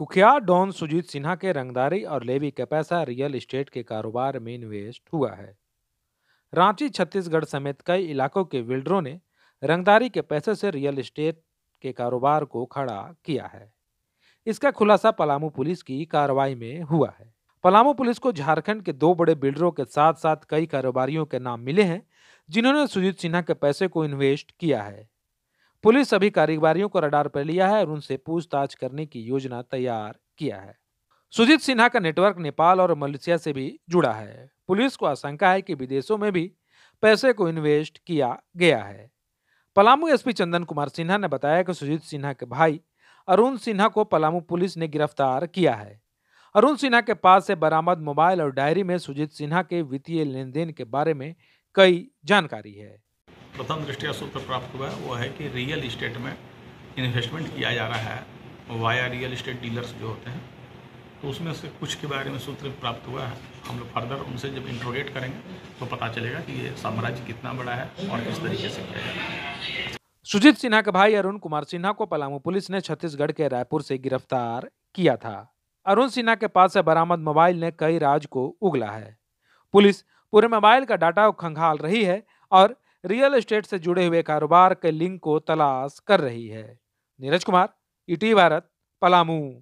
कुख्यात डॉन सुजीत सिन्हा के रंगदारी और लेवी का पैसा रियल एस्टेट के कारोबार में इन्वेस्ट हुआ है रांची छत्तीसगढ़ समेत कई इलाकों के बिल्डरों ने रंगदारी के पैसे से रियल एस्टेट के कारोबार को खड़ा किया है इसका खुलासा पलामू पुलिस की कार्रवाई में हुआ है पलामू पुलिस को झारखंड के दो बड़े बिल्डरों के साथ साथ कई कारोबारियों के नाम मिले हैं जिन्होंने सुजीत सिन्हा के पैसे को इन्वेस्ट किया है पुलिस सभी कारोबारियों को रडार पर लिया है और उनसे पूछताछ करने की योजना तैयार किया है सुजीत सिन्हा का नेटवर्क नेपाल और मलेशिया से भी जुड़ा है पुलिस को आशंका है कि विदेशों में भी पैसे को इन्वेस्ट किया गया है पलामू एसपी चंदन कुमार सिन्हा ने बताया कि सुजीत सिन्हा के भाई अरुण सिन्हा को पलामू पुलिस ने गिरफ्तार किया है अरुण सिन्हा के पास से बरामद मोबाइल और डायरी में सुजीत सिन्हा के वित्तीय लेन देन के बारे में कई जानकारी है प्रथम दृष्टिया सूत्र प्राप्त हुआ है वो है कि रियल इस्टेट में इन्वेस्टमेंट किया जा रहा है वाया रियल इस्टेट डीलर्स जो होते हैं तो उसमें से कुछ के बारे में सूत्र प्राप्त हुआ है हम लोग फर्दर उनसे जब इंट्रोगेट करेंगे तो पता चलेगा कि ये साम्राज्य कितना बड़ा है और किस तरीके से किया जा रहा है सुजीत सिन्हा के भाई अरुण कुमार सिन्हा को पलामू पुलिस ने छत्तीसगढ़ के रायपुर से गिरफ्तार किया था अरुण सिन्हा के पास से बरामद मोबाइल ने कई राज को उगला है पुलिस पूरे मोबाइल का डाटा खंगाल रही है और रियल एस्टेट से जुड़े हुए कारोबार के लिंक को तलाश कर रही है नीरज कुमार ईटी भारत पलामू